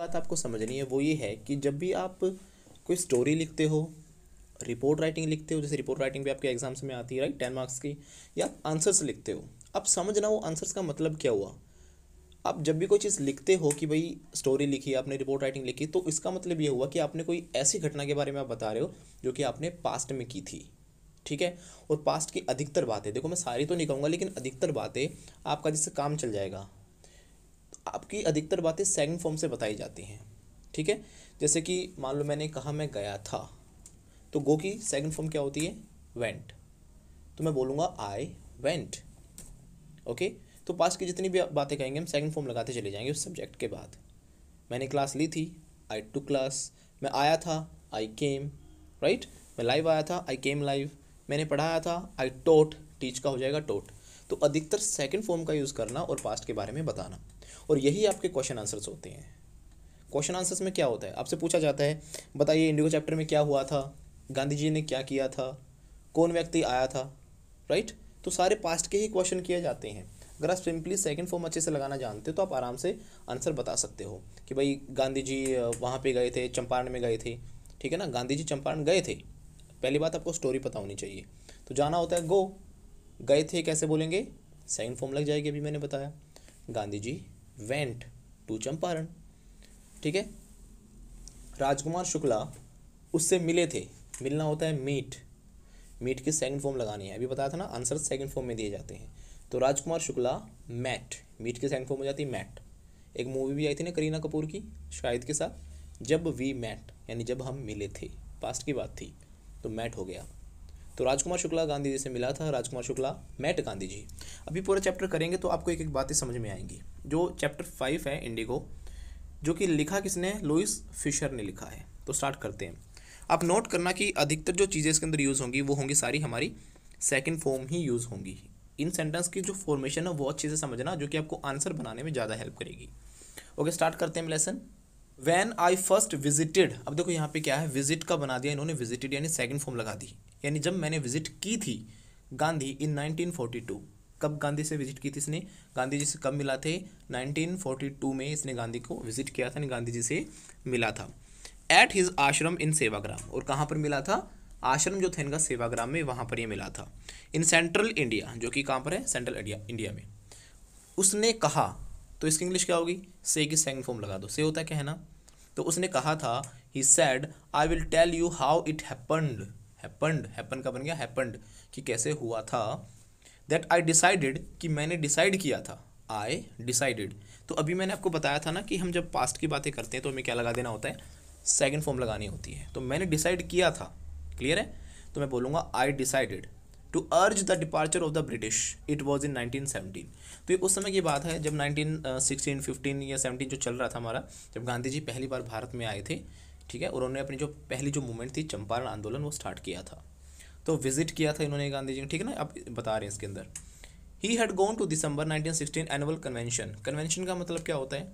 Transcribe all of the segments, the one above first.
बात आपको समझनी है वो ये है कि जब भी आप कोई स्टोरी लिखते हो रिपोर्ट राइटिंग लिखते हो जैसे रिपोर्ट राइटिंग भी आपके एग्जाम्स में आती है राइट टेन मार्क्स की या आंसर्स लिखते हो आप समझना वो आंसर्स का मतलब क्या हुआ आप जब भी कोई चीज़ लिखते हो कि भाई स्टोरी लिखी आपने रिपोर्ट राइटिंग लिखी तो इसका मतलब ये हुआ कि आपने कोई ऐसी घटना के बारे में आप बता रहे हो जो कि आपने पास्ट में की थी ठीक है और पास्ट की अधिकतर बातें देखो मैं सारी तो नहीं कहूँगा लेकिन अधिकतर बातें आपका जिससे काम चल जाएगा आपकी अधिकतर बातें सेकंड फॉर्म से बताई जाती हैं ठीक है जैसे कि मान लो मैंने कहा मैं गया था तो गो की सेकंड फॉर्म क्या होती है वेंट तो मैं बोलूँगा आई वेंट ओके तो पास की जितनी भी बातें कहेंगे हम सेकंड फॉर्म लगाते चले जाएंगे उस सब्जेक्ट के बाद मैंने क्लास ली थी आई टू क्लास मैं आया था आई केम राइट मैं लाइव आया था आई केम लाइव मैंने पढ़ाया था आई टोट टीच का हो जाएगा टोट तो अधिकतर सेकंड फॉर्म का यूज़ करना और पास्ट के बारे में बताना और यही आपके क्वेश्चन आंसर्स होते हैं क्वेश्चन आंसर्स में क्या होता है आपसे पूछा जाता है बताइए इंडिगो चैप्टर में क्या हुआ था गांधी जी ने क्या किया था कौन व्यक्ति आया था राइट तो सारे पास्ट के ही क्वेश्चन किए जाते हैं अगर आप सिंपली सेकंड फॉर्म अच्छे से लगाना जानते हो तो आप आराम से आंसर बता सकते हो कि भाई गांधी जी वहाँ पे गए थे चंपारण में गए थे ठीक है ना गांधी जी चंपारण गए थे पहली बात आपको स्टोरी पता होनी चाहिए तो जाना होता है गो गए थे कैसे बोलेंगे सेकंड फॉर्म लग जाएगी अभी मैंने बताया गांधी जी वेंट टू चंपारण ठीक है राजकुमार शुक्ला उससे मिले थे मिलना होता है मीट मीट की सेकंड फॉर्म लगानी है अभी बताया था ना आंसर सेकंड फॉर्म में दिए जाते हैं तो राजकुमार शुक्ला मैट मीट की सेकंड फॉर्म हो जाती है मैट एक मूवी भी आई थी ना करीना कपूर की शाहिद के साथ जब वी मैट यानी जब हम मिले थे पास्ट की बात थी तो मैट हो गया तो राजकुमार शुक्ला गांधी जी से मिला था राजकुमार शुक्ला मैट गांधी जी अभी पूरा चैप्टर करेंगे तो आपको एक एक बातें समझ में आएंगी जो चैप्टर फाइव है इंडिगो जो कि लिखा किसने लुइस फिशर ने लिखा है तो स्टार्ट करते हैं आप नोट करना कि अधिकतर जो चीज़ें इसके अंदर यूज़ होंगी वो होंगी सारी हमारी सेकेंड फॉर्म ही यूज़ होंगी इन सेंटेंस की जो फॉर्मेशन है वो अच्छे से समझना जो कि आपको आंसर बनाने में ज़्यादा हेल्प करेगी ओके स्टार्ट करते हैं lesson one I first visited अब देखो यहाँ पे क्या है विजिट का बना दिया इन्होंने विजिटेड यानी सेकंड फॉर्म लगा दी यानी जब मैंने विजिट की थी गांधी इन 1942 कब गांधी से विजिट की थी इसने गांधी जी से कब मिला थे 1942 में इसने गांधी को विजिट किया था गांधी जी से मिला था एट हिज आश्रम इन सेवाग्राम और कहाँ पर मिला था आश्रम जो था इनका सेवाग्राम में वहाँ पर ये मिला था इन सेंट्रल इंडिया जो कि कहाँ पर है सेंट्रल इंडिया इंडिया में उसने कहा तो इसकी इंग्लिश क्या होगी से की सेंग फॉर्म लगा दो से होता है कहना तो उसने कहा था he said I will tell you how it happened happened happen का बन गया हैपन्ड कि कैसे हुआ था दैट आई डिसाइडेड कि मैंने डिसाइड किया था आई डिसाइडेड तो अभी मैंने आपको बताया था ना कि हम जब पास्ट की बातें करते हैं तो हमें क्या लगा देना होता है सेकेंड फॉर्म लगानी होती है तो मैंने डिसाइड किया था क्लियर है तो मैं बोलूँगा I decided to urge the departure of the British it was in seventeen तो ये उस समय की बात है जब सिक्सटीन फिफ्टीन uh, या सेवनटीन जो चल रहा था हमारा जब गांधी जी पहली बार भारत में आए थे ठीक है उन्होंने अपनी जो पहली जो मूवमेंट थी चंपारण आंदोलन वो स्टार्ट किया था तो विजिट किया था इन्होंने गांधी जी ने ठीक है ना आप बता रहे हैं इसके अंदर he had gone to December 1916 annual convention convention का मतलब क्या होता है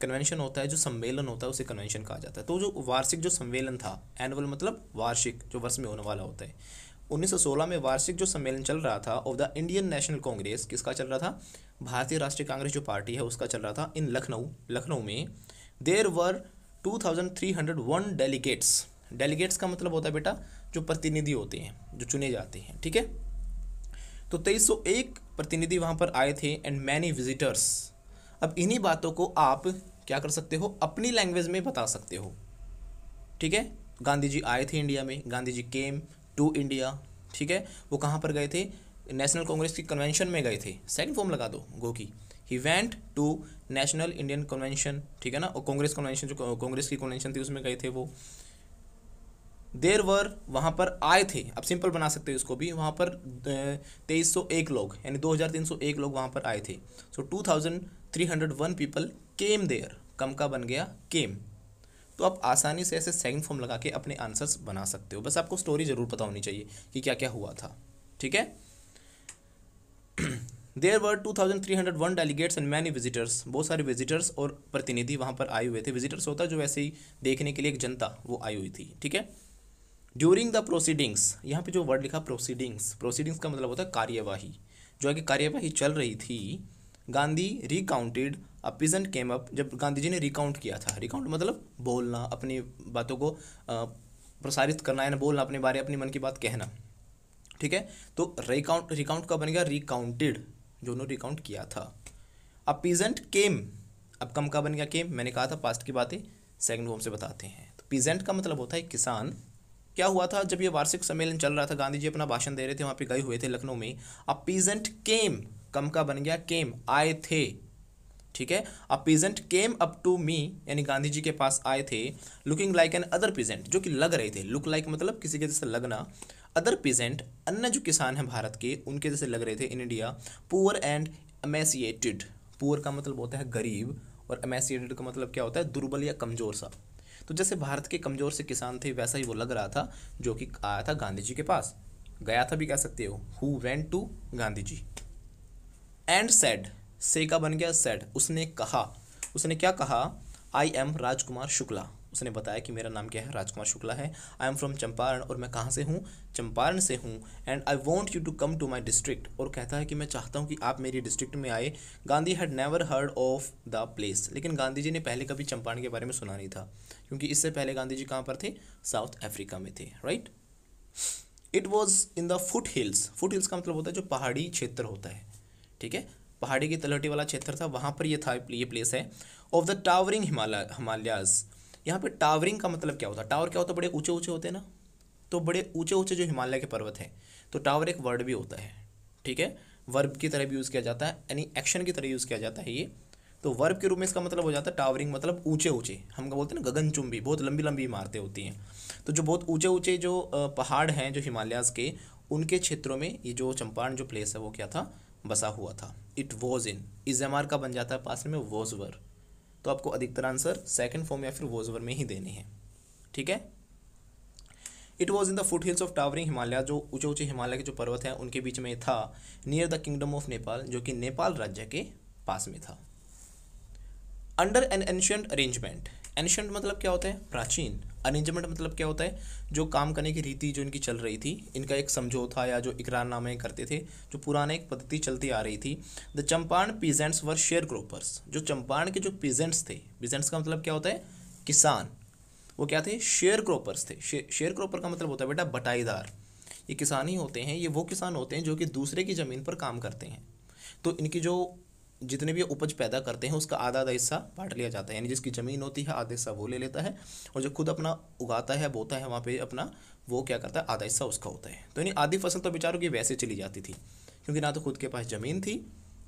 कन्वेंशन होता है जो सम्मेलन होता है उसे कन्वेंशन कहा जाता है तो जो वार्षिक जो सम्मेलन था एनुअल मतलब वार्षिक जो वर्ष में होने वाला होता है 1916 में वार्षिक जो सम्मेलन चल रहा था of the Indian National Congress किसका चल रहा था भारतीय राष्ट्रीय कांग्रेस जो पार्टी है उसका चल रहा था इन लखनऊ लखनऊ में there were two thousand three hundred one delegates delegates का मतलब होता है बेटा जो प्रतिनिधि होते हैं जो चुने जाते हैं ठीक है तो तेईस सौ एक प्रतिनिधि वहाँ पर आए थे एंड मैनी विजिटर्स अब इन्हीं बातों को आप क्या कर सकते हो अपनी लैंग्वेज में बता सकते हो ठीक है गांधी जी आए थे इंडिया में Gandhi ji came to India ठीक है वो कहाँ पर गए थे नेशनल कांग्रेस की कन्वेंशन में गए थे सेकंड फॉर्म लगा दो गो की he went to national Indian convention ठीक है ना और कांग्रेस कन्वेंशन जो कांग्रेस की कन्वेंशन थी उसमें गए थे वो देर वर वहाँ पर आए थे अब सिंपल बना सकते हो इसको भी वहाँ पर तेईस सौ एक लोग यानी दो हज़ार तीन सौ एक लोग वहाँ पर आए थे so two thousand three hundred one people came there come का बन गया केम तो आप आसानी से ऐसे सेकंड फॉर्म लगा के अपने आंसर्स बना सकते हो बस आपको स्टोरी ज़रूर पता होनी चाहिए कि क्या क्या हुआ था ठीक है there were two thousand three hundred one delegates and many visitors बहुत सारे विजिटर्स और प्रतिनिधि वहाँ पर आए हुए थे विजिटर्स होता जो वैसे ही देखने के लिए एक जनता वो आई हुई थी ठीक है ड्यूरिंग द प्रोसीडिंग्स यहाँ पे जो वर्ड लिखा प्रोसीडिंग्स प्रोसीडिंग्स का मतलब होता है कार्यवाही जो है कि कार्यवाही चल रही थी Gandhi recounted a peasant came up जब गांधी जी ने रिकाउंट किया था रिकाउंट मतलब बोलना अपनी बातों को प्रसारित करना यानी बोलना अपने बारे अपने मन की बात कहना ठीक है तो रिकाउंट रिकाउंट का बन गया रिकाउंटेड जो उन्होंने रिकाउंट किया था अब पीजेंट केम अब कम का बन गया केम मैंने कहा था पास्ट की बातें सेकंड वो से बताते हैं तो पीजेंट का मतलब होता है किसान क्या हुआ था जब ये वार्षिक सम्मेलन चल रहा था गांधी जी अपना भाषण दे रहे थे वहाँ पे गए हुए थे लखनऊ में अब पीजेंट केम कम का बन गया केम आए थे ठीक है a peasant came up to me यानी गांधी जी के पास आए थे looking like another peasant जो कि लग रहे थे लुक लाइक like मतलब किसी के जैसे लगना अदर पीजेंट अन्य जो किसान हैं भारत के उनके जैसे लग रहे थे in India poor and emaciated poor का मतलब होता है गरीब और अमेसिएटेड का मतलब क्या होता है दुर्बल या कमज़ोर सा तो जैसे भारत के कमज़ोर से किसान थे वैसा ही वो लग रहा था जो कि आया था गांधी जी के पास गया था भी कह सकते हो who went to Gandhi ji and said से का बन गया सेड उसने कहा उसने क्या कहा आई एम राजकुमार शुक्ला उसने बताया कि मेरा नाम क्या है राजकुमार शुक्ला है आई एम फ्रॉम चंपारण और मैं कहाँ से हूँ चंपारण से हूँ and I want you to come to my district और कहता है कि मैं चाहता हूँ कि आप मेरी डिस्ट्रिक्ट में आए Gandhi had never heard of the place लेकिन गांधी जी ने पहले कभी चंपारण के बारे में सुना नहीं था क्योंकि इससे पहले गांधी जी कहाँ पर थे साउथ अफ्रीका में थे right it was in the foothills foothills का मतलब होता है जो पहाड़ी क्षेत्र होता है ठीक है पहाड़ी की तलहटी वाला क्षेत्र था वहाँ पर यह था ये प्लेस है of the towering Himalaya Himalayas यहाँ पे टावरिंग का मतलब क्या होता है टावर क्या होता है बड़े ऊंचे ऊँचे होते हैं ना तो बड़े ऊँचे ऊंचे जो हिमालय के पर्वत हैं तो टावर एक वर्ड भी होता है ठीक है वर्ब की तरह भी यूज़ किया जाता है यानी एक्शन की तरह यूज़ किया जाता है ये तो वर्ब के रूप में इसका मतलब हो जाता है टावरिंग मतलब ऊंचे ऊंचे हम क्या बोलते हैं ना गगनचुंबी बहुत लंबी लंबी इमारतें होती हैं तो जो बहुत ऊंचे ऊंचे जो पहाड़ हैं जो हिमालयाज़ के उनके क्षेत्रों में ये जो चंपारण जो प्लेस है वो क्या था बसा हुआ था इट वॉज इन इजमार का बन जाता है पास में वॉज वर तो आपको अधिकतर आंसर सेकंड फॉर्म या फिर वोजवर में ही देने हैं ठीक है it was in the foothills of towering Himalaya जो ऊंचे ऊंचे हिमालय के जो पर्वत हैं उनके बीच में था near the kingdom of Nepal जो कि नेपाल राज्य के पास में था under an ancient arrangement ancient मतलब क्या होता है प्राचीन अरेंजमेंट मतलब क्या होता है जो काम करने की रीति जो इनकी चल रही थी इनका एक समझौता या जो इकरारनामे करते थे जो पुराना एक पद्धति चलती आ रही थी the Champaran peasants were sharecroppers जो चंपारण के जो पीजेंट्स थे पीजेंट्स का मतलब क्या होता है किसान वो क्या थे शेयर ग्रोपर्स थे शेयर ग्रोपर का मतलब होता है बेटा बटाईदार ये किसान ही होते हैं ये वो किसान होते हैं जो कि दूसरे की ज़मीन पर काम करते हैं तो इनकी जो जितने भी उपज पैदा करते हैं उसका आधा आधा हिस्सा बांट लिया जाता है यानी जिसकी ज़मीन होती है आधा हिस्सा वो ले लेता है और जो खुद अपना उगाता है बोता है वहाँ पे अपना वो क्या करता है आधा हिस्सा उसका होता है तो यानी आधी फसल तो बेचारों की वैसे चली जाती थी क्योंकि ना तो खुद के पास ज़मीन थी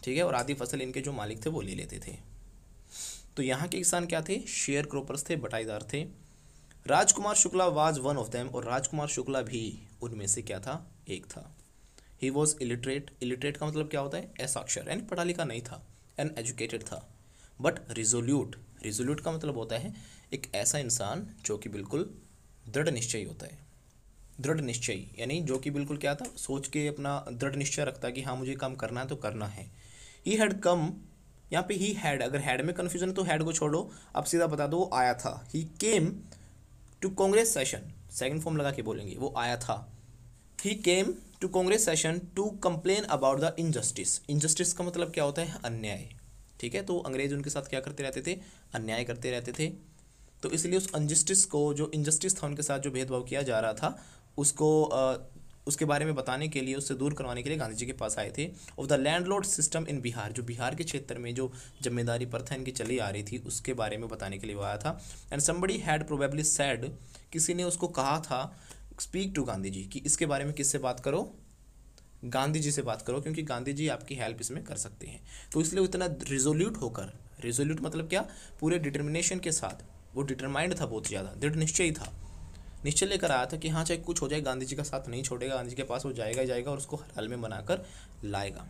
ठीक है और आधी फसल इनके जो मालिक थे वो ले लेते थे तो यहाँ के किसान क्या थे शेयर क्रोपर्स थे बटाईदार थे Rajkumar Shukla was one of them और राजकुमार शुक्ला भी उनमें से क्या था एक था ही वॉज इलिटरेट इलिटरेट का मतलब क्या होता है असाक्षर यानी पढ़ा लिखा नहीं था एन एजुकेटेड था बट रिजोल्यूट रिजोल्यूट का मतलब होता है एक ऐसा इंसान जो कि बिल्कुल दृढ़ निश्चय होता है दृढ़ निश्चय यानी जो कि बिल्कुल क्या था सोच के अपना दृढ़ निश्चय रखता कि हाँ मुझे काम करना है तो करना है ही हैड कम यहाँ पे ही हैड अगर हैड में कन्फ्यूजन तो हैड को छोड़ो अब सीधा बता दो वो आया था he came to Congress session second form लगा के बोलेंगे वो आया था he came to Congress session to complain about the injustice injustice का मतलब क्या होता है अन्याय ठीक है तो अंग्रेज उनके साथ क्या करते रहते थे अन्याय करते रहते थे तो इसलिए उस अनजस्टिस को जो इनजस्टिस था उनके साथ जो भेदभाव किया जा रहा था उसको आ, उसके बारे में बताने के लिए उससे दूर करवाने के लिए गांधी जी के पास आए थे of the landlord system in Bihar जो बिहार के क्षेत्र में जो जिम्मेदारी प्रथा इनकी चली आ रही थी उसके बारे में बताने के लिए वो आया था and somebody had probably said किसी ने उसको कहा था स्पीक टू गांधी जी कि इसके बारे में किससे बात करो गांधी जी से बात करो क्योंकि गांधी जी आपकी हेल्प इसमें कर सकते हैं तो इसलिए इतना रिजोल्यूट होकर रिजोल्यूट मतलब क्या पूरे डिटर्मिनेशन के साथ वो डिटरमाइंड था बहुत ज़्यादा दृढ़ निश्चय था निश्चय लेकर आया था कि हाँ चाहे कुछ हो जाए गांधी जी का साथ नहीं छोड़ेगा गांधी जी के पास वो जाएगा ही जाएगा और उसको हर हाल में बनाकर लाएगा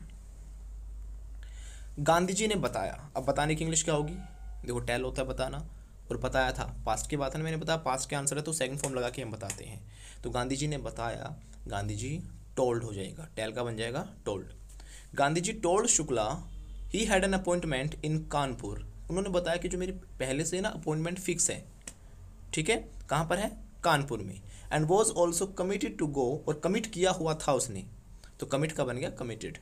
गांधी जी ने बताया अब बताने की इंग्लिश क्या होगी देखो टेल होता है बताना और बताया था पास्ट की बात है मैंने बताया पास्ट के आंसर है तो सेकंड फॉर्म लगा के हम बताते हैं तो गांधी जी ने बताया गांधी जी टोल्ड हो जाएगा टैल का बन जाएगा told Gandhi ji told Shukla he had an appointment in Kanpur उन्होंने बताया कि जो मेरी पहले से ना अपॉइंटमेंट फिक्स है ठीक है कहाँ पर है कानपुर में and was also committed to go और कमिट किया हुआ था उसने तो कमिट का बन गया committed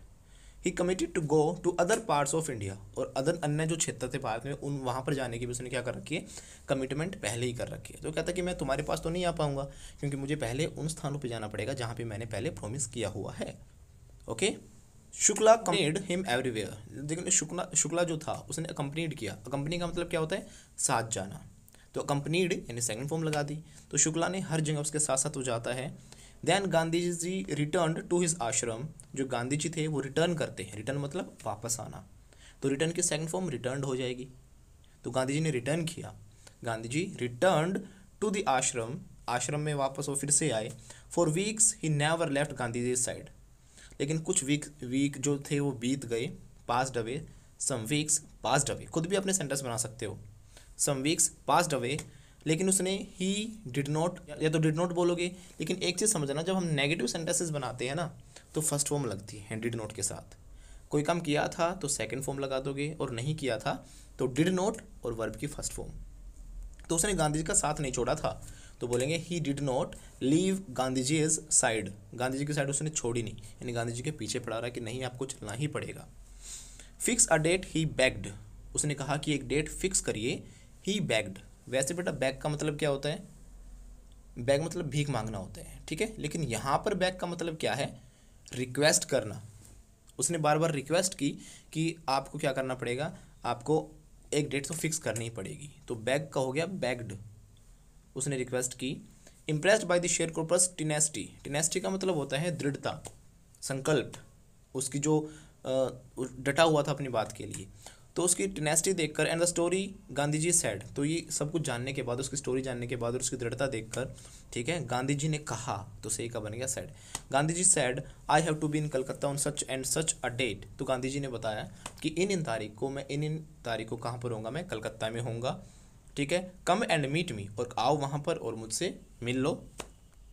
he committed to go to other parts of India और अदर अन्य जो क्षेत्र थे भारत में उन वहाँ पर जाने की भी उसने क्या कर रखी है कमिटमेंट पहले ही कर रखी है तो कहता है कि मैं तुम्हारे पास तो नहीं आ पाऊँगा क्योंकि मुझे पहले उन स्थानों पर जाना पड़ेगा जहाँ पर मैंने पहले प्रोमिस किया हुआ है okay Shukla accompanied him everywhere देखिए शुक्ला शुक्ला जो था उसने अकम्पनीड किया कंपनी का मतलब क्या होता है साथ जाना तो कंपनीड यानी सेकंड फॉर्म लगा दी तो शुक्ला ने हर जगह उसके साथ साथ वो जाता है then Gandhi ji return to his ashram जो गांधी जी थे वो रिटर्न करते हैं रिटर्न मतलब वापस आना तो रिटर्न की सेकंड फॉर्म रिटर्न हो जाएगी तो गांधी जी ने रिटर्न किया Gandhi ji return to the ashram ashram में वापस वो फिर से आए for weeks he never left Gandhi ji side लेकिन कुछ वीक वीक जो थे वो बीत गए passed away some weeks passed away खुद भी अपने सेंटेंस बना सकते हो सम वीक्स पास्ड अवे लेकिन उसने ही डिड नॉट या तो डिड नॉट बोलोगे लेकिन एक चीज़ समझना जब हम नेगेटिव सेंटेंसेस बनाते हैं ना तो फर्स्ट फॉर्म लगती है डिड नॉट के साथ कोई काम किया था तो सेकेंड फॉर्म लगा दोगे और नहीं किया था तो डिड नॉट और वर्ब की फर्स्ट फॉर्म तो उसने गांधी जी का साथ नहीं छोड़ा था तो बोलेंगे he did not leave Gandhi ji is side Gandhi ji की साइड उसने छोड़ी नहीं यानी गांधी जी के पीछे पड़ा रहा कि नहीं आपको चलना ही पड़ेगा fix a date he begged उसने कहा कि एक डेट फिक्स करिए ही बैग्ड वैसे बेटा बैग का मतलब क्या होता है बैग मतलब भीख मांगना होता है ठीक है लेकिन यहाँ पर बैग का मतलब क्या है रिक्वेस्ट करना उसने बार बार रिक्वेस्ट की कि आपको क्या करना पड़ेगा आपको एक डेट तो फिक्स करनी ही पड़ेगी तो बैग का हो गया बैग्ड उसने रिक्वेस्ट की impressed by the share croppers tenacity tenacity का मतलब होता है दृढ़ता संकल्प उसकी जो डटा हुआ था अपनी बात के लिए तो उसकी टेनेसिटी देखकर and the story Gandhi ji said तो ये सब कुछ जानने के बाद उसकी स्टोरी जानने के बाद और उसकी दृढ़ता देखकर ठीक है गांधी जी ने कहा तो सही का बन गया said Gandhi ji said I have to be in Calcutta on such and such a date तो गांधी जी ने बताया कि इन इन तारीख को मैं इन इन तारीख को कहाँ पर होऊंगा मैं कलकत्ता में होऊंगा ठीक है कम एंड मीट मी और आओ वहाँ पर और मुझसे मिल लो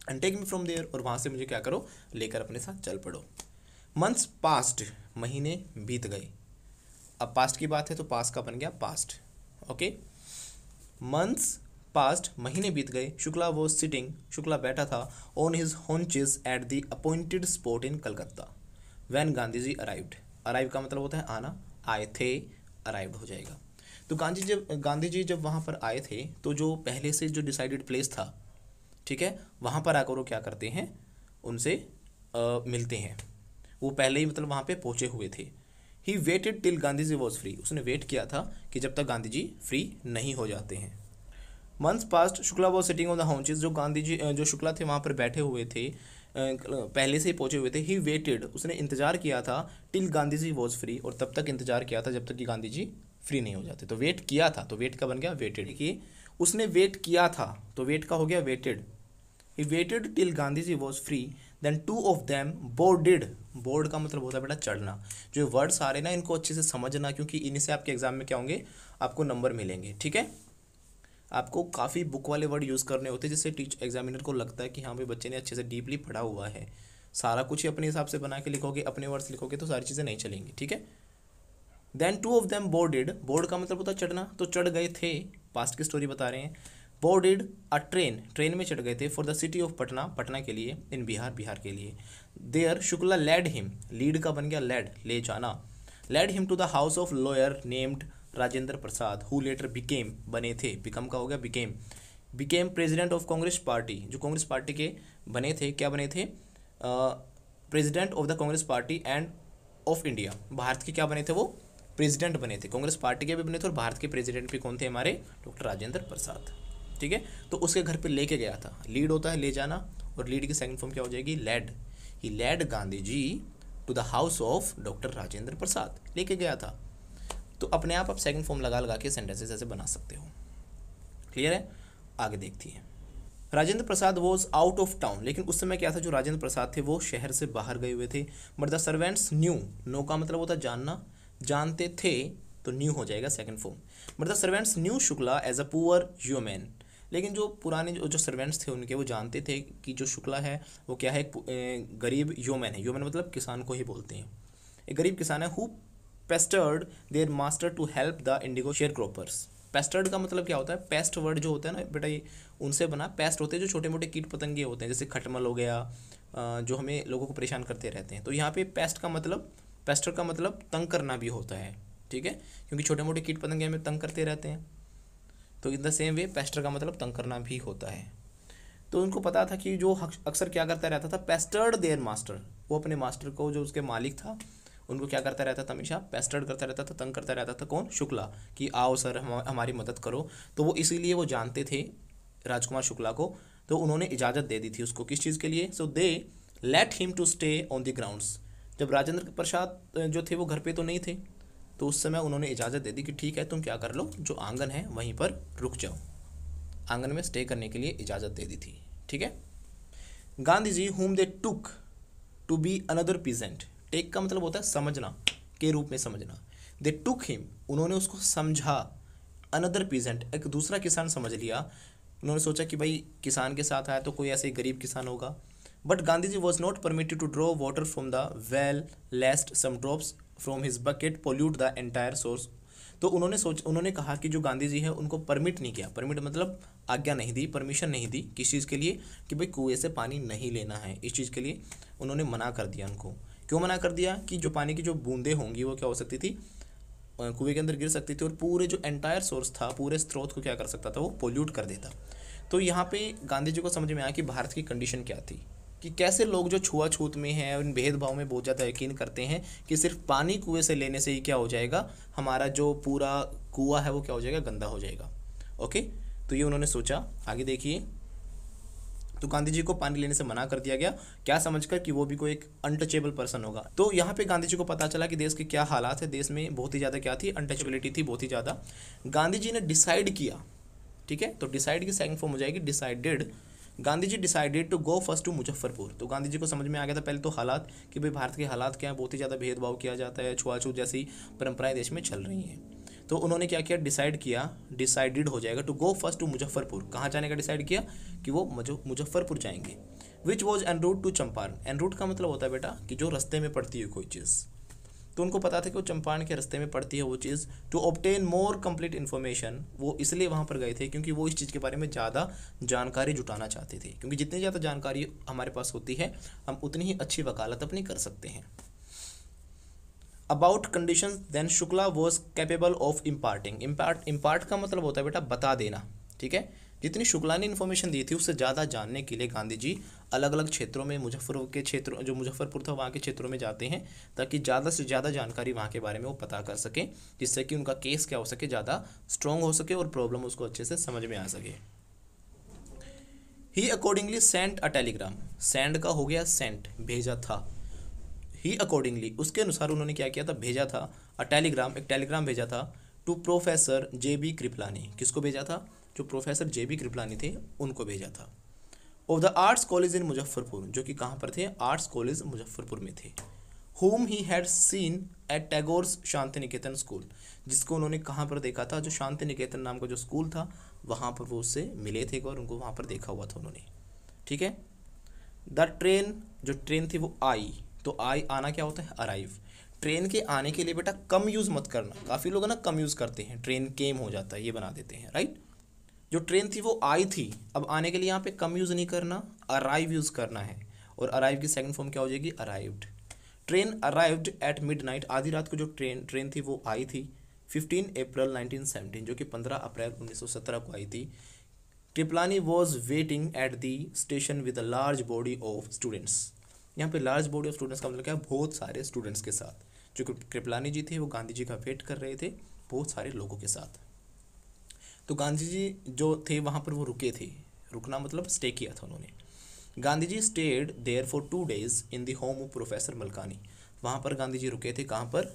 and take me from there और वहाँ से मुझे क्या करो लेकर अपने साथ चल पड़ो मंथ्स पास्ट महीने बीत गए अब पास्ट की बात है तो पास्ट का बन गया पास्ट ओके मंथ्स पास्ट महीने बीत गए शुक्ला वो सिटिंग शुक्ला बैठा था on his haunches at the appointed spot in Calcutta when Gandhi ji arrived arrive का मतलब होता है आना आए थे अराइव्ड हो जाएगा तो गांधी जब गांधी जी जब वहाँ पर आए थे तो जो पहले से जो डिसाइडेड प्लेस था ठीक है वहाँ पर आकर वो क्या करते हैं उनसे आ, मिलते हैं वो पहले ही मतलब वहाँ पे पहुँचे हुए थे he waited till Gandhi ji was free उसने वेट किया था कि जब तक गांधी जी फ्री नहीं हो जाते हैं months passed Shukla was sitting on the haunches जो गांधी जी जो शुक्ला थे वहाँ पर बैठे हुए थे पहले से ही पहुँचे हुए थे ही वेटेड उसने इंतजार किया था till Gandhi ji was free और तब तक इंतजार किया था जब तक कि गांधी जी फ्री नहीं हो जाते तो वेट किया था तो वेट का बन गया वेटेड कि उसने वेट किया था तो वेट का हो गया waited he waited till Gandhi ji was free then two of them boarded board का मतलब होता है बेटा चढ़ना जो वर्ड्स आ रहे हैं ना इनको अच्छे से समझना क्योंकि इनसे आपके एग्जाम में क्या होंगे आपको नंबर मिलेंगे ठीक है आपको काफ़ी बुक वाले वर्ड यूज़ करने होते हैं जिससे टीच एग्जामिनर को लगता है कि हाँ भाई बच्चे ने अच्छे से डीपली पढ़ा हुआ है सारा कुछ ही अपने हिसाब से बना के लिखोगे अपने वर्ड्स लिखोगे तो सारी चीज़ें नहीं चलेंगी ठीक है then two of them boarded board का मतलब होता चढ़ना तो चढ़ गए थे पास्ट की स्टोरी बता रहे हैं बोर्डेड अ ट्रेन ट्रेन में चढ़ गए थे for the city of Patna Patna के लिए इन बिहार बिहार के लिए there Shukla led him lead का बन गया लेड ले जाना led him to the house of lawyer named Rajendra Prasad who later became बने थे बिकम का हो गया became became president of Congress party जो कांग्रेस पार्टी के बने थे क्या बने थे president of the Congress party and of India Bharat के क्या बने थे वो प्रेजिडेंट बने थे कांग्रेस पार्टी के भी बने थे और भारत के प्रेजिडेंट भी कौन थे हमारे डॉक्टर राजेंद्र प्रसाद ठीक है तो उसके घर पे लेके गया था लीड होता है ले जाना और लीड की सेकंड फॉर्म क्या हो जाएगी led he led Gandhi ji to the house of doctor Rajendra Prasad लेके गया था तो अपने आप आप सेकंड फॉर्म लगा लगा के सेंटेंसेस ऐसे बना सकते हो क्लियर है आगे देखती है Rajendra Prasad was out of town लेकिन उस समय क्या था जो राजेंद्र प्रसाद थे वो शहर से बाहर गए हुए थे but the servants knew no का मतलब होता जानना जानते थे तो न्यू हो जाएगा second form but the servants knew Shukla as a poor human लेकिन जो पुराने जो, जो सर्वेंट्स थे उनके वो जानते थे कि जो शुक्ला है वो क्या है एक गरीब योमैन है योमैन मतलब किसान को ही बोलते हैं एक गरीब किसान है who pestered their master to help the indigo share croppers pestered का मतलब क्या होता है पेस्ट वर्ड जो होता है ना बेटा ये उनसे बना पेस्ट होते हैं जो छोटे मोटे कीट पतंगे होते हैं जैसे खटमल हो गया जो हमें लोगों को परेशान करते रहते हैं तो यहाँ पे पेस्ट का मतलब पेस्टर का मतलब तंग करना भी होता है ठीक है क्योंकि छोटे मोटे कीट पतंगे हमें तंग करते रहते हैं तो in the same way pester का मतलब तंग करना भी होता है तो उनको पता था कि जो अक्सर क्या करता रहता था पेस्टर्ड देयर मास्टर वो अपने मास्टर को जो उसके मालिक था उनको क्या करता रहता था हमेशा पेस्टर्ड करता रहता था तंग करता रहता था कौन शुक्ला कि आओ सर हम हमारी मदद करो तो वो इसीलिए वो जानते थे राजकुमार शुक्ला को तो उन्होंने इजाज़त दे दी थी उसको किस चीज़ के लिए so they let him to stay on the grounds जब राजेंद्र प्रसाद जो थे वो घर पे तो नहीं थे तो उस समय उन्होंने इजाज़त दे दी कि ठीक है तुम क्या कर लो जो आंगन है वहीं पर रुक जाओ आंगन में स्टे करने के लिए इजाज़त दे दी थी ठीक है Gandhi ji whom they took to be another peasant take का मतलब होता है समझना के रूप में समझना दे टुक हिम उन्होंने उसको समझा अनदर पीजेंट एक दूसरा किसान समझ लिया उन्होंने सोचा कि भाई किसान के साथ आया तो कोई ऐसे गरीब किसान होगा but Gandhi ji was not permitted to draw water from the well lest some drops from his bucket pollute the entire source तो उन्होंने सोच उन्होंने कहा कि जो गांधी जी हैं उनको परमिट नहीं किया परमिट मतलब आज्ञा नहीं दी परमिशन नहीं दी किस चीज़ के लिए कि भाई कुएँ से पानी नहीं लेना है इस चीज़ के लिए उन्होंने मना कर दिया उनको क्यों मना कर दिया कि जो पानी की जो बूंदें होंगी वो क्या हो सकती थी कुएँ के अंदर गिर सकती थी और पूरे जो एंटायर सोर्स था पूरे स्रोत को क्या कर सकता था वो पोल्यूट कर देता तो यहाँ पे गांधी जी को समझ में आया कि भारत की कंडीशन क्या थी कि कैसे लोग जो छुआछूत में हैं उन भेदभाव में बहुत ज़्यादा यकीन करते हैं कि सिर्फ पानी कुएँ से लेने से ही क्या हो जाएगा हमारा जो पूरा कुआ है वो क्या हो जाएगा गंदा हो जाएगा ओके तो ये उन्होंने सोचा आगे देखिए तो गांधी जी को पानी लेने से मना कर दिया गया क्या समझकर कि वो भी कोई एक अनटचेबल पर्सन होगा तो यहाँ पे गांधी जी को पता चला कि देश के क्या हालात है देश में बहुत ही ज़्यादा क्या थी अनटचेबिलिटी थी बहुत ही ज़्यादा गांधी जी ने डिसाइड किया ठीक है तो डिसाइड की सेकंड फॉर्म हो जाएगी decided Gandhi ji decided to go first to Muzaffarpur तो गांधी जी को समझ में आ गया था पहले तो हालात कि भाई भारत के हालात क्या हैं बहुत ही ज़्यादा भेदभाव किया जाता है छुआछूत जैसी परंपराएं देश में चल रही हैं तो उन्होंने क्या किया डिसाइड किया डिसाइडेड हो जाएगा to go first to Muzaffarpur कहाँ जाने का डिसाइड किया कि वो मुजफ्फरपुर जाएंगे which was en route to Champaran en route का मतलब होता है बेटा कि जो रस्ते में पड़ती है कोई चीज़ तो उनको पता था कि वो चंपारण के रास्ते में पड़ती है वो चीज़ to obtain more complete information वो इसलिए वहाँ पर गए थे क्योंकि वो इस चीज़ के बारे में ज़्यादा जानकारी जुटाना चाहते थे क्योंकि जितनी ज़्यादा जानकारी हमारे पास होती है हम उतनी ही अच्छी वकालत अपनी कर सकते हैं about condition then Shukla was capable of imparting impart impart का मतलब होता है बेटा बता देना ठीक है जितनी शुक्ला ने इन्फॉर्मेशन दी थी उससे ज़्यादा जानने के लिए गांधी जी अलग अलग क्षेत्रों में मुजफ्फर के क्षेत्र जो मुजफ्फरपुर था वहाँ के क्षेत्रों में जाते हैं ताकि ज़्यादा से ज़्यादा जानकारी वहाँ के बारे में वो पता कर सकें जिससे कि उनका केस क्या हो सके ज़्यादा स्ट्रॉन्ग हो सके और प्रॉब्लम उसको अच्छे से समझ में आ सके he accordingly sent a telegram send का हो गया सेंट भेजा था ही अकॉर्डिंगली उसके अनुसार उन्होंने क्या किया था भेजा था अ टेलीग्राम एक टेलीग्राम भेजा था to professor J B Kripalani किसको भेजा था जो प्रोफेसर जे बी कृपलानी थे उनको भेजा था of the arts college in Muzaffarpur जो कि कहाँ पर थे आर्ट्स कॉलेज मुजफ्फरपुर में थे whom he had seen at Tagore's Shantiniketan school जिसको उन्होंने कहाँ पर देखा था जो शांति निकेतन नाम का जो स्कूल था वहाँ पर वो उससे मिले थे और उनको वहाँ पर देखा हुआ था उन्होंने ठीक है द ट्रेन जो ट्रेन थी वो आई तो आई आना क्या होता है अराइव ट्रेन के आने के लिए बेटा कम यूज़ मत करना काफ़ी लोग ना कम यूज़ करते हैं ट्रेन केम हो जाता है ये बना देते हैं राइट जो ट्रेन थी वो आई थी अब आने के लिए यहाँ पे कम यूज़ नहीं करना अराइव यूज़ करना है और अराइव की सेकंड फॉर्म क्या हो जाएगी arrived train arrived at midnight आधी रात को जो ट्रेन ट्रेन थी वो आई थी 15 अप्रैल 1917 जो कि 15 अप्रैल 1917 को आई थी Kripalani was waiting at the station with a large body of students यहाँ पे लार्ज बॉडी ऑफ स्टूडेंट्स का मतलब क्या है बहुत सारे स्टूडेंट्स के साथ जो कृपलानी जी थे वो गांधी जी का वेट कर रहे थे बहुत सारे लोगों के साथ तो गांधी जी जो थे वहाँ पर वो रुके थे रुकना मतलब स्टे किया था उन्होंने Gandhi ji stayed there for two days in the home of professor Malkani वहाँ पर गांधी जी रुके थे कहाँ पर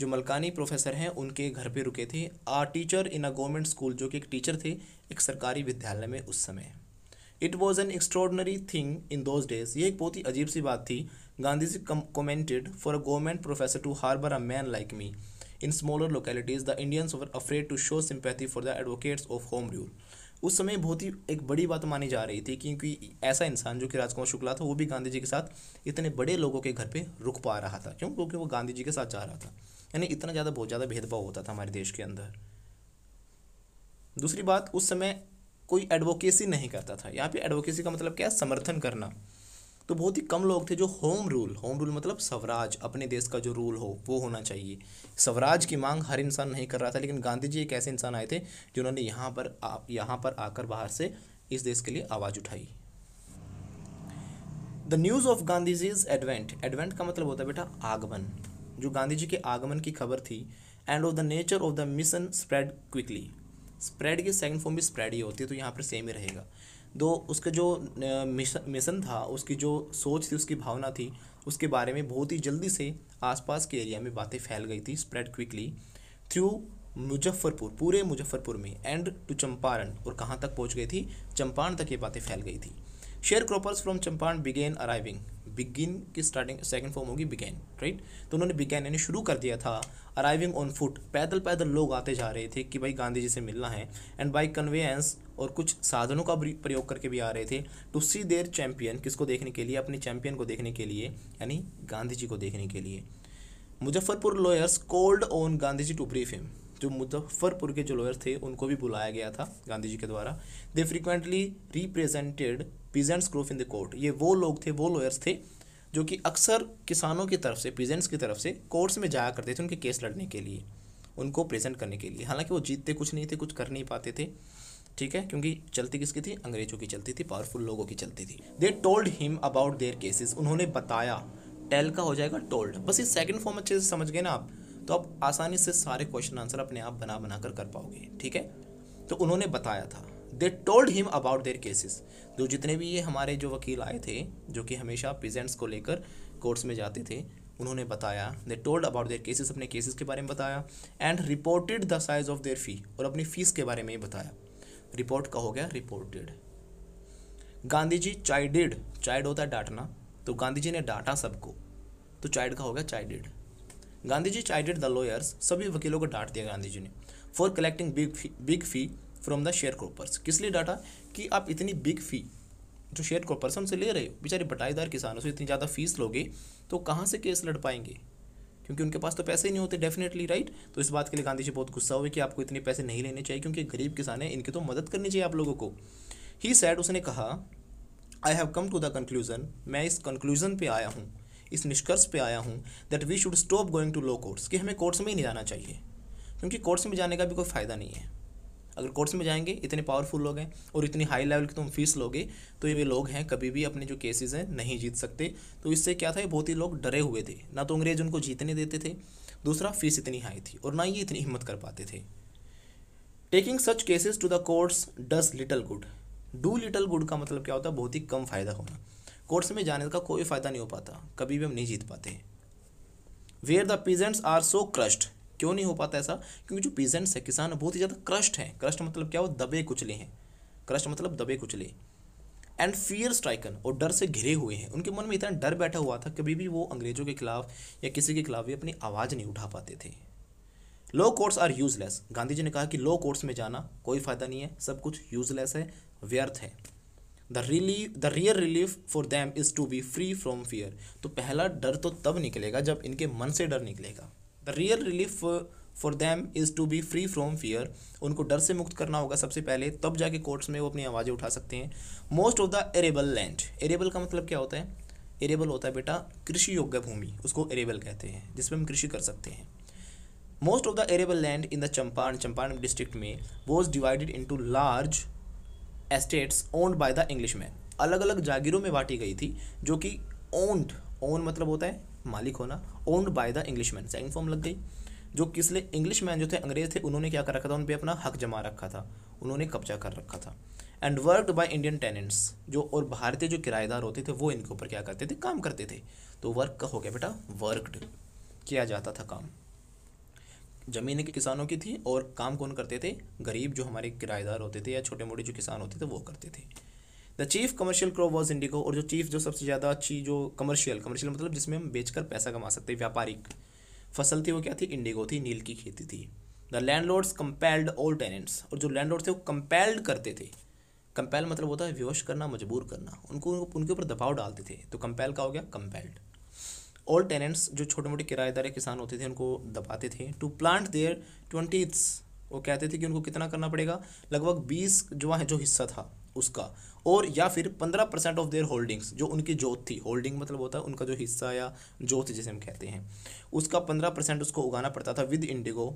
जो मलकानी प्रोफेसर हैं उनके घर पे रुके थे a teacher in a government school जो कि एक टीचर थे एक सरकारी विद्यालय में उस समय it was an extraordinary thing in those days ये एक बहुत ही अजीब सी बात थी Gandhi ji commented for a government professor to harbour a man like me in smaller localities the Indians were afraid to show sympathy for the advocates of home rule उस समय बहुत ही एक बड़ी बात मानी जा रही थी क्योंकि ऐसा इंसान जो कि राजकुमार शुक्ला था वो भी गांधी जी के साथ इतने बड़े लोगों के घर पे रुक पा रहा था क्यों क्योंकि वो गांधी जी के साथ जा रहा था यानी इतना ज़्यादा बहुत ज़्यादा भेदभाव होता था हमारे देश के अंदर दूसरी बात उस समय कोई एडवोकेसी नहीं करता था यहाँ पे एडवोकेसी का मतलब क्या है समर्थन करना तो बहुत ही कम लोग थे जो होम रूल होम रूल मतलब स्वराज अपने देश का जो रूल हो वो होना चाहिए स्वराज की मांग हर इंसान नहीं कर रहा था लेकिन गांधी जी एक ऐसे इंसान आए थे जिन्होंने यहाँ पर यहाँ पर आकर बाहर से इस देश के लिए आवाज़ उठाई the news of Gandhi ji is advent advent का मतलब होता है बेटा आगमन जो गांधी जी के आगमन की खबर थी and of the nature of the mission spread quickly spread की सेकंड फॉर्म भी स्प्रेड ही होती है तो यहाँ पर सेम ही रहेगा दो उसका जो मिशन था उसकी जो सोच थी उसकी भावना थी उसके बारे में बहुत ही जल्दी से आसपास के एरिया में बातें फैल गई थी स्प्रेड क्विकली थ्रू मुजफ्फरपुर पूरे मुजफ्फरपुर में एंड टू चंपारण और कहाँ तक पहुँच गई थी चंपारण तक ये बातें फैल गई थी share croppers from Champaran began arriving begin की स्टार्टिंग सेकंड फॉर्म होगी बिगेन राइट तो उन्होंने बिगेन यानी शुरू कर दिया था अराइविंग ऑन फुट पैदल पैदल लोग आते जा रहे थे कि भाई गांधी जी से मिलना है एंड बाई कन्वेंस और कुछ साधनों का प्रयोग करके भी आ रहे थे टू सी देयर चैंपियन किसको देखने के लिए अपने चैम्पियन को देखने के लिए यानी गांधी जी को देखने के लिए Muzaffarpur lawyers called on Gandhi ji to brief him जो मुजफ्फरपुर के जो लॉयर थे उनको भी बुलाया गया था गांधी जी के द्वारा they frequently represented peasants group in the court ये वो लोग थे वो लॉयर्स थे जो कि अक्सर किसानों की तरफ से पीजेंट्स की तरफ से कोर्ट्स में जाया करते थे उनके केस लड़ने के लिए उनको प्रेजेंट करने के लिए हालांकि वो जीतते कुछ नहीं थे कुछ कर नहीं पाते थे ठीक है क्योंकि चलती किसकी थी अंग्रेजों की चलती थी पावरफुल लोगों की चलती थी they told him about their cases उन्होंने बताया टेल का हो जाएगा टोल्ड बस ये सेकंड फॉर्म अच्छे से समझ गए ना आप तो आप आसानी से सारे क्वेश्चन आंसर अपने आप बना बना कर कर पाओगे ठीक है तो उन्होंने बताया था they told him about their cases जो जितने भी ये हमारे जो वकील आए थे जो कि हमेशा प्रेजेंट्स को लेकर कोर्ट्स में जाते थे उन्होंने बताया they told about their cases अपने केसेस के बारे में बताया and reported the size of their fee और अपनी फ़ीस के बारे में ही बताया रिपोर्ट का हो गया reported Gandhi ji chided chide होता है डांटना तो गांधी जी ने डांटा सबको तो चाइड का हो गया chided Gandhi ji chided the lawyers सभी वकीलों को डांट दिया गांधी जी ने for collecting big fee big fee from the share croppers किस लिए डांटा कि आप इतनी बिग फी जो शेयर क्रोपर्स उनसे ले रहे हो बेचारे बटाईदार किसानों से इतनी ज़्यादा फीस लोगे तो कहाँ से केस लड़ पाएंगे क्योंकि उनके पास तो पैसे ही नहीं होते डेफिनेटली राइट तो इस बात के लिए गांधी जी बहुत गुस्सा हुए कि आपको इतने पैसे नहीं लेने चाहिए क्योंकि गरीब किसान है इनकी तो मदद करनी चाहिए आप लोगों को ही सैड उसने कहा I have come to the conclusion मैं इस कंक्लूजन पे आया हूँ इस निष्कर्ष पे आया हूँ that we should stop going to law courts कि हमें कोर्ट्स में ही नहीं जाना चाहिए क्योंकि कोर्ट्स में जाने का भी कोई फ़ायदा नहीं है अगर कोर्ट्स में जाएंगे इतने पावरफुल लोग हैं और इतनी हाई लेवल की तुम फीस लोगे तो ये लोग हैं कभी भी अपने जो केसेस हैं नहीं जीत सकते तो इससे क्या था ये बहुत ही लोग डरे हुए थे ना तो अंग्रेज उनको जीतने देते थे दूसरा फीस इतनी हाई थी और ना ये इतनी हिम्मत कर पाते थे taking such cases to the courts does little good do little good का मतलब क्या होता है बहुत ही कम फायदा होना कोर्ट्स में जाने का कोई फायदा नहीं हो पाता कभी भी हम नहीं जीत पाते where the peasants are so crushed क्यों नहीं हो पाता ऐसा क्योंकि जो पीजेंट्स है किसान बहुत ही ज़्यादा क्रस्ट हैं क्रस्ट मतलब क्या वो दबे कुचले हैं क्रस्ट मतलब दबे कुचले एंड फियर स्ट्राइकन और डर से घिरे हुए हैं उनके मन में इतना डर बैठा हुआ था कभी भी वो अंग्रेजों के खिलाफ या किसी के खिलाफ भी अपनी आवाज़ नहीं उठा पाते थे law courts are useless Gandhi ji ने कहा कि लो कोर्ट्स में जाना कोई फ़ायदा नहीं है सब कुछ यूजलेस है व्यर्थ है the relief the real relief for them is to be free from fear तो पहला डर तो तब निकलेगा जब इनके मन से डर निकलेगा the real relief for them is to be free from fear उनको डर से मुक्त करना होगा सबसे पहले तब जाके कोर्ट्स में वो अपनी आवाज़ें उठा सकते हैं most of the arable land arable का मतलब क्या होता है एरेबल होता है बेटा कृषि योग्य भूमि उसको एरेबल कहते हैं जिसमें हम कृषि कर सकते हैं most of the arable land in the Champaran Champaran district में was divided into large estates owned by the English man अलग अलग जागीरों में बांटी गई थी जो कि ओन्ड ओन मतलब होता है मालिक होना owned by the English man second form लग गई जो किसले इंग्लिश मैन जो थे अंग्रेज थे उन्होंने क्या कर रखा था उन पर अपना हक जमा रखा था उन्होंने कब्जा कर रखा था and worked by Indian tenants जो और भारतीय जो किराएदार होते थे वो इनके ऊपर क्या करते थे काम करते थे तो वर्क का हो गया बेटा वर्कड किया जाता था काम ज़मीन के किसानों की थी और काम कौन करते थे गरीब जो हमारे किराएदार होते थे या छोटे मोटे जो किसान होते थे वो करते थे the chief commercial crop was indigo और जो चीफ जो सबसे ज़्यादा अच्छी जो कमर्शियल कमर्शियल मतलब जिसमें हम बेचकर पैसा कमा सकते हैं व्यापारिक फसल थी वो क्या थी इंडिगो थी नील की खेती थी the landlords compelled all tenants और जो लैंड लॉर्ड थे वो कंपेल्ड करते थे कंपेल मतलब होता है विवश करना मजबूर करना उनको उनके ऊपर दबाव डालते थे तो कंपेल का हो गया कंपेल्ड ऑल टेनेंट्स जो छोटे मोटे किराएदार किसान होते थे उनको दबाते थे टू प्लांट देयर ट्वेंटी वो कहते थे कि उनको कितना करना पड़ेगा लगभग बीस जो है जो हिस्सा था उसका और या फिर पंद्रह परसेंट ऑफ देयर होल्डिंग्स जो उनकी जोत थी होल्डिंग मतलब होता है उनका जो हिस्सा या जोत जिसे हम कहते हैं उसका पंद्रह परसेंट उसको उगाना पड़ता था विद इंडिगो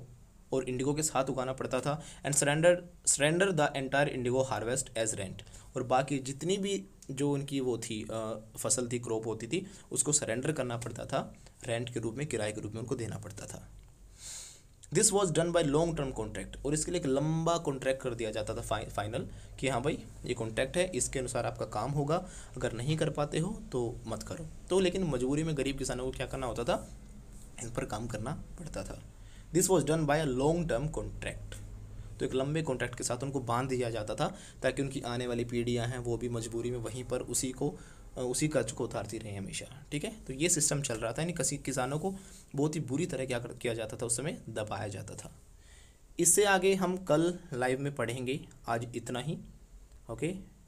और इंडिगो के साथ उगाना पड़ता था and surrender surrender the entire indigo harvest as rent और बाकी जितनी भी जो उनकी वो थी आ, फसल थी क्रॉप होती थी उसको सरेंडर करना पड़ता था रेंट के रूप में किराए के रूप में उनको देना पड़ता था this was done by long term contract और इसके लिए एक लंबा कॉन्ट्रैक्ट कर दिया जाता था फाइ, फाइनल कि हाँ भाई ये कॉन्ट्रैक्ट है इसके अनुसार आपका काम होगा अगर नहीं कर पाते हो तो मत करो तो लेकिन मजबूरी में गरीब किसानों को क्या करना होता था इन पर काम करना पड़ता था this was done by a long term contract तो एक लंबे कॉन्ट्रैक्ट के साथ उनको बांध दिया जाता था ताकि उनकी आने वाली पीढ़ियाँ हैं वो भी मजबूरी में वहीं पर उसी को उसी कर्ज को उतारती रही हमेशा ठीक है तो ये सिस्टम चल रहा था यानी किसी किसानों को बहुत ही बुरी तरह क्या कर किया जाता था उस समय दबाया जाता था इससे आगे हम कल लाइव में पढ़ेंगे आज इतना ही ओके